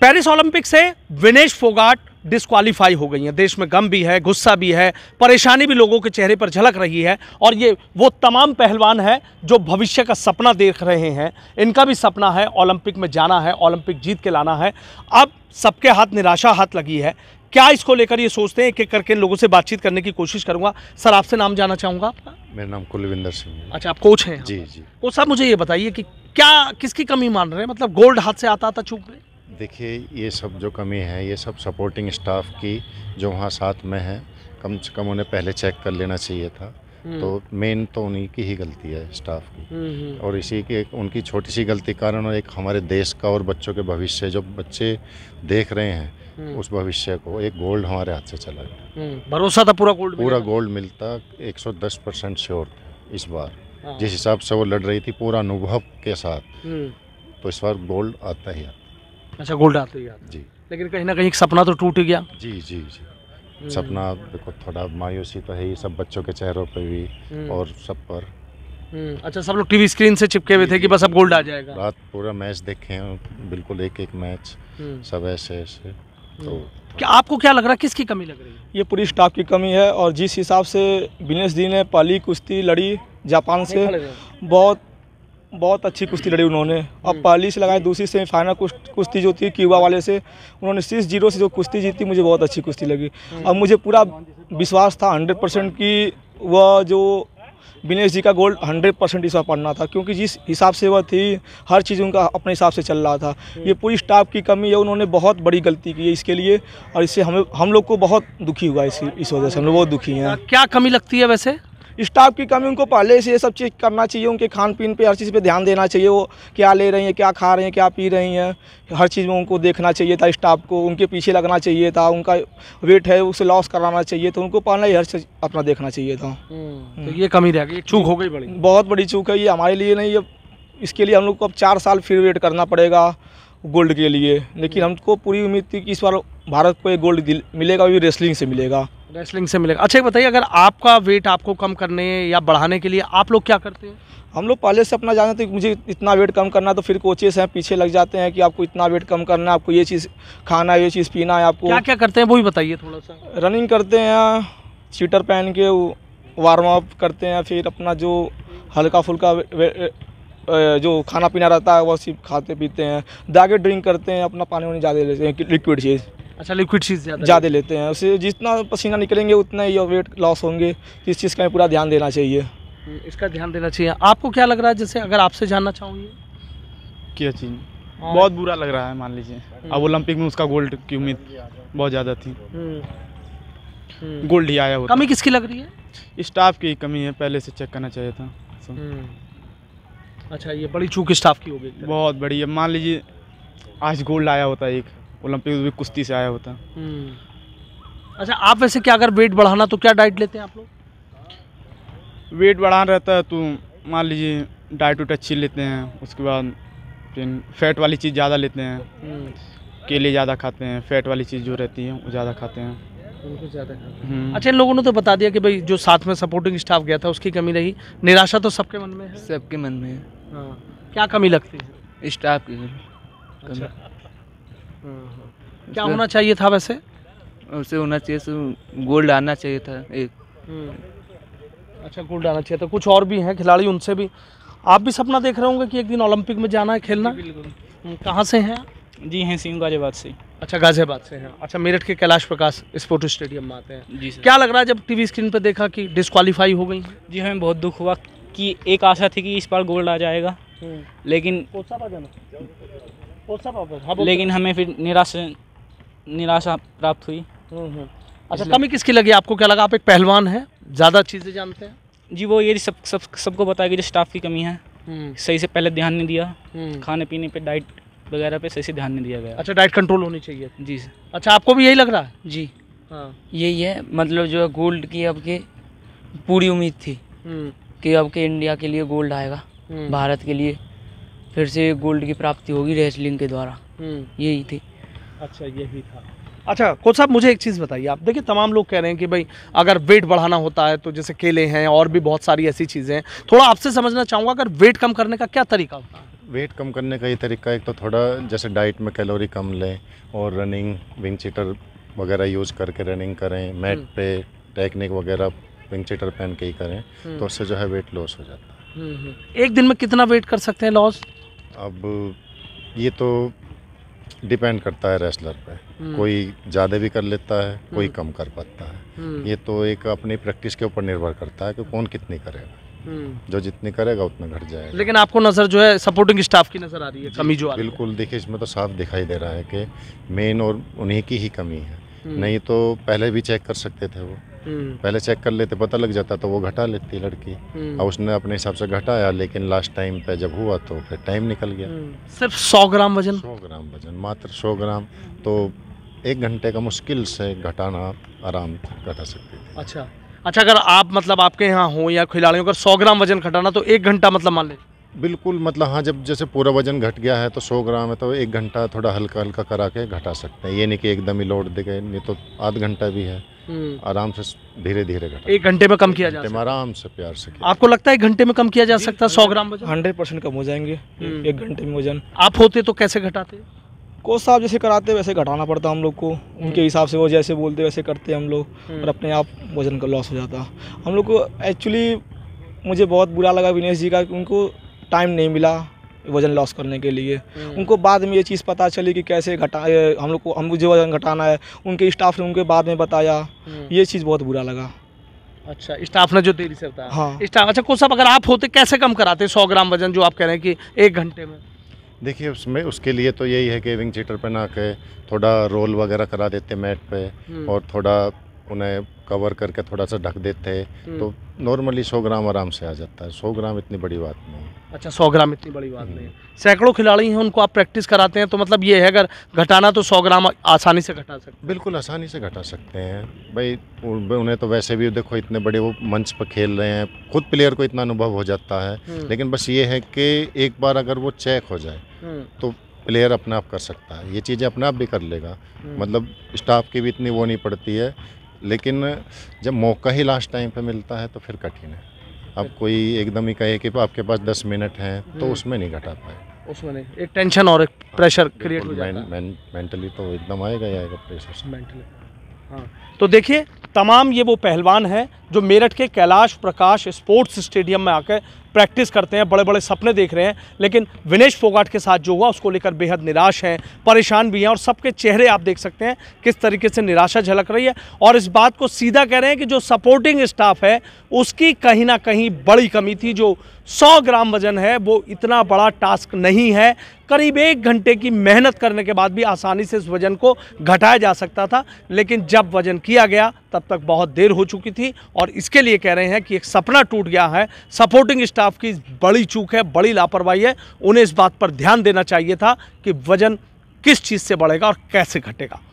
Paris Olympic से Vinesh Phogat disqualify हो गई हैं देश में गम भी है गुस्सा भी है परेशानी भी लोगों के चेहरे पर झलक रही है और ये वो तमाम पहलवान हैं जो भविष्य का सपना देख रहे हैं इनका भी सपना है ओलंपिक में जाना है ओलंपिक जीत के लाना है अब सबके हाथ निराशा हाथ लगी है क्या इसको लेकर ये सोचते हैं एक एक करके इन लोगों से बातचीत करने की कोशिश करूंगा सर आपसे नाम जाना चाहूंगा आपका मेरा नाम कुलविंदर सिंह है अच्छा आप कोच हैं जी जी कोच साहब मुझे ये बताइए कि क्या किसकी कमी मान रहे हैं मतलब गोल्ड हाथ से आता आता चूक रहे देखिए ये सब जो कमी है ये सब सपोर्टिंग स्टाफ की जो वहाँ साथ में है कम से कम उन्हें पहले चेक कर लेना चाहिए था हम्म। तो मेन तो उन्हीं की ही गलती है स्टाफ की हम्म, हम्म। और इसी के उनकी छोटी सी गलती कारण और एक हमारे देश का और बच्चों के भविष्य जो बच्चे देख रहे हैं उस भविष्य को एक गोल्ड हमारे हाथ से चला गया भरोसा था पूरा गोल्ड पूरा गोल्ड मिलता 110 परसेंट श्योर इस बार हाँ। जिस हिसाब से वो लड़ रही थी पूरा अनुभव के साथ तो इस बार गोल्ड आता ही आता अच्छा गोल्ड आते जी लेकिन कहीं ना कहीं सपना तो टूट गया जी जी जी सपना देखो थोड़ा मायूसी तो है ही सब बच्चों के चेहरों पे भी हम्म। और सब पर हम्म, अच्छा सब लोग टीवी स्क्रीन से चिपके हुए थे कि बस अब गोल्ड आ जाएगा रात पूरा मैच देखे हैं बिल्कुल एक एक मैच हम्म। सब ऐसे ऐसे तो क्या आपको क्या लग रहा है किसकी कमी लग रही है ये पूरी स्टाफ की कमी है और जिस हिसाब से बिनेश जी ने पहली कुश्ती लड़ी जापान से बहुत बहुत अच्छी कुश्ती लड़ी उन्होंने अब पहली से लगाई दूसरी सेमीफाइनल कुश्ती जो थी क्यूबा वाले से उन्होंने सिक्स जीरो से जो कुश्ती जीती मुझे बहुत अच्छी कुश्ती लगी अब मुझे पूरा विश्वास था हंड्रेड परसेंट कि वह जो विनेश जी का गोल्ड हंड्रेड परसेंट इस बार पढ़ना था क्योंकि जिस हिसाब से वह थी हर चीज़ उनका अपने हिसाब से चल रहा था ये पूरी स्टाफ की कमी है उन्होंने बहुत बड़ी गलती की है इसके लिए और इससे हमें हम लोग को बहुत दुखी हुआ इसी इस वजह से हम लोग बहुत दुखी हैं क्या कमी लगती है वैसे स्टाफ की कमी उनको पहले से ये सब चीज़ करना चाहिए उनके खान पीन पे हर चीज़ पे ध्यान देना चाहिए वो क्या ले रही हैं क्या खा रही हैं क्या पी रही हैं हर चीज़ में उनको देखना चाहिए था स्टाफ को उनके पीछे लगना चाहिए था उनका वेट है उसे लॉस कराना चाहिए तो उनको पहले ही हर चीज़ अपना देखना चाहिए था हम्म, तो हम्म। ये कमी रह गई चूक हो गई बड़ी बहुत बड़ी चूक है ये हमारे लिए नहीं इसके लिए हम लोग को अब चार साल फिर वेट करना पड़ेगा गोल्ड के लिए लेकिन हमको पूरी उम्मीद थी कि इस बार भारत को एक गोल्ड मिलेगा वो भी रेसलिंग से मिलेगा रेसलिंग से मिलेगा अच्छा बताइए अगर आपका वेट आपको कम करने या बढ़ाने के लिए आप लोग क्या करते हैं हम लोग पहले से अपना जानते हैं मुझे इतना वेट कम करना तो फिर कोचेस हैं पीछे लग जाते हैं कि आपको इतना वेट कम करना है आपको ये चीज़ खाना है ये चीज़ पीना है आपको क्या क्या करते हैं वो भी बताइए थोड़ा सा रनिंग करते हैं स्वीटर पहन के वार्म अप करते हैं फिर अपना जो हल्का फुल्का जो खाना पीना रहता है वह सिर्फ खाते पीते हैं दागे ड्रिंक करते हैं अपना पानी वानी ज़्यादा लेते हैं लिक्विड चीज़ अच्छा लिक्विड चीज़ ज़्यादा लेते हैं उसे जितना पसीना निकलेंगे उतना ही वेट लॉस होंगे इस चीज़ का पूरा ध्यान देना चाहिए इसका ध्यान देना चाहिए आपको क्या लग रहा है जैसे अगर आपसे जानना चाहूँगी क्या चीज़ हाँ। बहुत बुरा लग रहा है मान लीजिए हम्म। अब ओलंपिक में उसका गोल्ड की उम्मीद बहुत ज़्यादा थी हम्म। हम्म। गोल्ड ही आया होता कमी किसकी लग रही है स्टाफ की कमी है पहले से चेक करना चाहिए था अच्छा ये बड़ी चूक स्टाफ की हो गई बहुत बड़ी है मान लीजिए आज गोल्ड आया होता एक ओलंपिक भी कुश्ती से आया होता हम्म। अच्छा आप वैसे क्या अगर वेट बढ़ाना तो क्या डाइट लेते हैं आप लोग वेट बढ़ाना रहता है तो मान लीजिए डाइट उट अच्छी लेते हैं उसके बाद फिर फैट वाली चीज़ ज़्यादा लेते हैं हम्म। केले ज़्यादा खाते हैं फैट वाली चीज़ जो रहती है वो ज़्यादा खाते हैं हम्म। अच्छा इन लोगों ने तो बता दिया कि भाई जो साथ में सपोर्टिंग स्टाफ गया था उसकी कमी रही निराशा तो सबके मन में है सबके मन में है हाँ क्या कमी लगती है स्टाफ की अच्छा। क्या होना चाहिए था वैसे उसे होना चाहिए गोल्ड आना चाहिए था एक हम्म। अच्छा गोल्ड आना चाहिए था कुछ और भी हैं खिलाड़ी उनसे भी आप भी सपना देख रहे होंगे कि एक दिन ओलंपिक में जाना है खेलना कहाँ से हैं जी हैं सिंह गाजियाबाद से अच्छा गाजियाबाद से हैं अच्छा मेरठ के कैलाश प्रकाश स्पोर्ट स्टेडियम में आते हैं जी सर क्या लग रहा है जब टीवी स्क्रीन पर देखा कि डिस्कालीफाई हो गई जी हमें बहुत दुख हुआ कि एक आशा थी कि इस बार गोल्ड आ जाएगा हम्म। लेकिन लेकिन हमें फिर निराशा निराशा प्राप्त हुई हम्म, हम्म। अच्छा कमी किसकी लगी आपको क्या लगा आप एक पहलवान हैं ज़्यादा चीज़ें जानते हैं जी वो ये सब सब सबको बताया कि जो स्टाफ की कमी है हम्म। सही से पहले ध्यान नहीं दिया खाने पीने पे डाइट वगैरह पे सही से ध्यान नहीं दिया गया अच्छा डाइट कंट्रोल होनी चाहिए जी सर अच्छा आपको भी यही लग रहा है जी हाँ यही है मतलब जो है गोल्ड की आपकी पूरी उम्मीद थी कि आपके इंडिया के लिए गोल्ड आएगा भारत के लिए फिर से गोल्ड की प्राप्ति होगी रेसलिंग के द्वारा हम्म। यही थी अच्छा यही था अच्छा कोच साहब मुझे एक चीज़ बताइए आप देखिए तमाम लोग कह रहे हैं कि भाई अगर वेट बढ़ाना होता है तो जैसे केले हैं और भी बहुत सारी ऐसी चीज़ें हैं थोड़ा आपसे समझना चाहूँगा अगर वेट कम करने का क्या तरीका होता है वेट कम करने का ये तरीका एक तो थोड़ा जैसे डाइट में कैलोरी कम लें और रनिंग विंग चीटर वगैरह यूज करके रनिंग करें मैट हम्म। पे टेक्निक वगैरह विंग चीटर पहन के ही करें हम्म। तो उससे जो है वेट लॉस हो जाता है एक दिन में कितना वेट कर सकते हैं लॉस अब ये तो डिपेंड करता है रेसलर पे हम्म। कोई ज़्यादा भी कर लेता है कोई हम्म। कम कर पाता है हम्म। ये तो एक अपनी प्रैक्टिस के ऊपर निर्भर करता है कि कौन कितनी करेगा जो जितनी करेगा उतना घट जाएगा लेकिन आपको नज़र जो है सपोर्टिंग स्टाफ की नज़र आ रही है कमी जो आ बिल्कुल देखिए इसमें तो साफ दिखाई दे रहा है कि मेन और उन्हीं की ही कमी है नहीं तो पहले भी चेक कर सकते थे वो हम्म। पहले चेक कर लेते पता लग जाता तो वो घटा लेती लड़की और हम्म। उसने अपने हिसाब से घटाया लेकिन लास्ट टाइम पे जब हुआ तो फिर टाइम निकल गया हम्म। सिर्फ सौ ग्राम वजन सौ ग्राम वजन मात्र सौ ग्राम तो एक घंटे का मुश्किल से घटाना आराम घटा सकते अच्छा अच्छा अगर आप मतलब आपके यहाँ हो या खिलाड़ियों का सौ ग्राम वजन घटाना तो एक घंटा मतलब मान लीजिए बिल्कुल मतलब हाँ जब जैसे पूरा वजन घट गया है तो 100 ग्राम है तो एक घंटा थोड़ा हल्का हल्का करा के घटा सकते हैं ये नहीं कि एकदम ही लौट दे गए नहीं तो आध घंटा भी है हम्म। आराम से धीरे धीरे घटा एक घंटे में कम किया जाए आराम से प्यार से आपको लगता है एक घंटे में कम किया जा सकता है सौ ग्राम हंड्रेड परसेंट कम हो जाएंगे हम्म। एक घंटे में वजन आप होते तो कैसे घटाते को साहब जैसे कराते वैसे घटाना पड़ता हम लोग को उनके हम्म। हिसाब से वो जैसे बोलते वैसे करते हम लोग और अपने आप वजन का लॉस हो जाता हम लोग को एक्चुअली मुझे बहुत बुरा लगा विनेश जी का उनको टाइम नहीं मिला वज़न लॉस करने के लिए हम्म। उनको बाद में ये चीज़ पता चली कि कैसे घटा हम लोग को हम मुझे वज़न घटाना है उनके स्टाफ ने उनके बाद में बताया हम्म। ये चीज़ बहुत बुरा लगा अच्छा स्टाफ ने जो देरी से बताया हाँ स्टाफ अच्छा कुछ अगर आप होते कैसे कम कराते सौ ग्राम वजन जो आप कह रहे हैं कि एक घंटे में देखिए उसमें उसके लिए तो यही है कि विंग चीटर पर ना के थोड़ा रोल वगैरह करा देते मैट पे हम्म। और थोड़ा उन्हें कवर करके थोड़ा सा ढक देते तो नॉर्मली सौ ग्राम आराम से आ जाता है सौ ग्राम इतनी बड़ी बात नहीं है अच्छा सौ ग्राम इतनी बड़ी बात नहीं है सैकड़ों खिलाड़ी हैं उनको आप प्रैक्टिस कराते हैं तो मतलब ये है अगर घटाना तो सौ ग्राम आसानी से घटा सकते हैं बिल्कुल आसानी से घटा सकते हैं भाई उन्हें तो वैसे भी देखो इतने बड़े वो मंच पर खेल रहे हैं खुद प्लेयर को इतना अनुभव हो जाता है हम्म। लेकिन बस ये है कि एक बार अगर वो चेक हो जाए हम्म। तो प्लेयर अपना आप कर सकता है ये चीज़ें अपने आप भी कर लेगा हम्म। मतलब स्टाफ की भी इतनी वो नहीं पड़ती है लेकिन जब मौका ही लास्ट टाइम पर मिलता है तो फिर कठिन है अब कोई एकदम ही कहे कि आपके पास दस मिनट हैं तो हम्म। उसमें नहीं घटा पाए उसमें नहीं एक टेंशन और एक प्रेशर हाँ, क्रिएट हो जाता है मेंटली तो एकदम आएगा ही आएगा प्रेशर मेंटली हाँ तो देखिए तमाम ये वो पहलवान हैं जो मेरठ के कैलाश प्रकाश स्पोर्ट्स स्टेडियम में आकर प्रैक्टिस करते हैं बड़े बड़े सपने देख रहे हैं लेकिन विनेश फोगाट के साथ जो हुआ उसको लेकर बेहद निराश हैं परेशान भी हैं और सबके चेहरे आप देख सकते हैं किस तरीके से निराशा झलक रही है और इस बात को सीधा कह रहे हैं कि जो सपोर्टिंग स्टाफ है उसकी कहीं ना कहीं बड़ी कमी थी जो सौ ग्राम वजन है वो इतना बड़ा टास्क नहीं है करीब एक घंटे की मेहनत करने के बाद भी आसानी से इस वज़न को घटाया जा सकता था लेकिन जब वज़न किया गया तब तक बहुत देर हो चुकी थी और इसके लिए कह रहे हैं कि एक सपना टूट गया है सपोर्टिंग स्टाफ की बड़ी चूक है बड़ी लापरवाही है उन्हें इस बात पर ध्यान देना चाहिए था कि वज़न किस चीज़ से बढ़ेगा और कैसे घटेगा